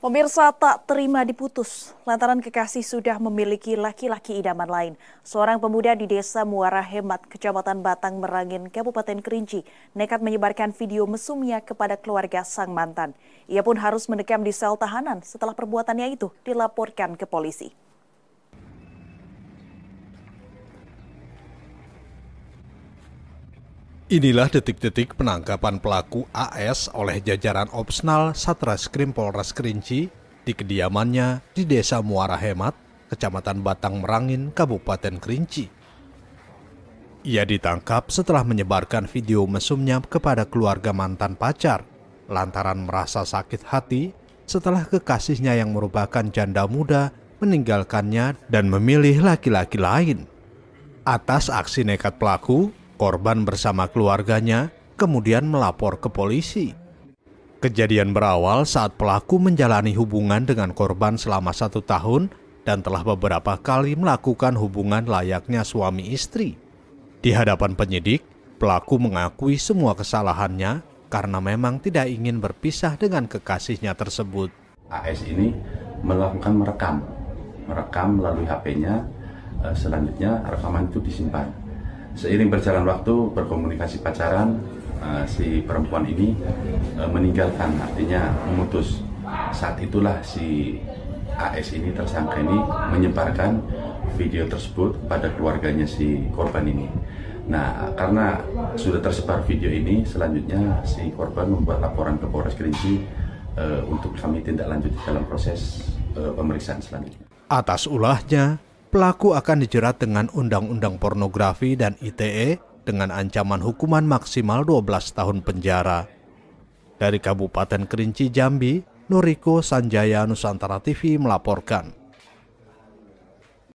Pemirsa tak terima diputus lantaran kekasih sudah memiliki laki-laki idaman lain. Seorang pemuda di desa Muara Hemat, Kecamatan Batang Merangin, Kabupaten Kerinci, nekat menyebarkan video mesumnya kepada keluarga sang mantan. Ia pun harus mendekam di sel tahanan setelah perbuatannya itu dilaporkan ke polisi. Inilah detik-detik penangkapan pelaku AS oleh jajaran Opsnal Satreskrim Polres Kerinci di kediamannya di Desa Muara Hemat, Kecamatan Batang Merangin, Kabupaten Kerinci. Ia ditangkap setelah menyebarkan video mesumnya kepada keluarga mantan pacar lantaran merasa sakit hati setelah kekasihnya yang merupakan janda muda meninggalkannya dan memilih laki-laki lain. Atas aksi nekat pelaku, Korban bersama keluarganya kemudian melapor ke polisi. Kejadian berawal saat pelaku menjalani hubungan dengan korban selama satu tahun dan telah beberapa kali melakukan hubungan layaknya suami istri. Di hadapan penyidik, pelaku mengakui semua kesalahannya karena memang tidak ingin berpisah dengan kekasihnya tersebut. AS ini melakukan merekam, merekam melalui HP-nya, eh, selanjutnya rekaman itu disimpan seiring berjalan waktu berkomunikasi pacaran eh, si perempuan ini eh, meninggalkan artinya memutus saat itulah si AS ini tersangka ini menyebarkan video tersebut pada keluarganya si korban ini. Nah, karena sudah tersebar video ini, selanjutnya si korban membuat laporan ke Polres Kerinci eh, untuk kami tindak lanjut dalam proses pemeriksaan selanjutnya. Atas ulahnya, pelaku akan dijerat dengan Undang-Undang Pornografi dan ITE dengan ancaman hukuman maksimal 12 tahun penjara. Dari Kabupaten Kerinci, Jambi, Noriko Sanjaya Nusantara TV melaporkan.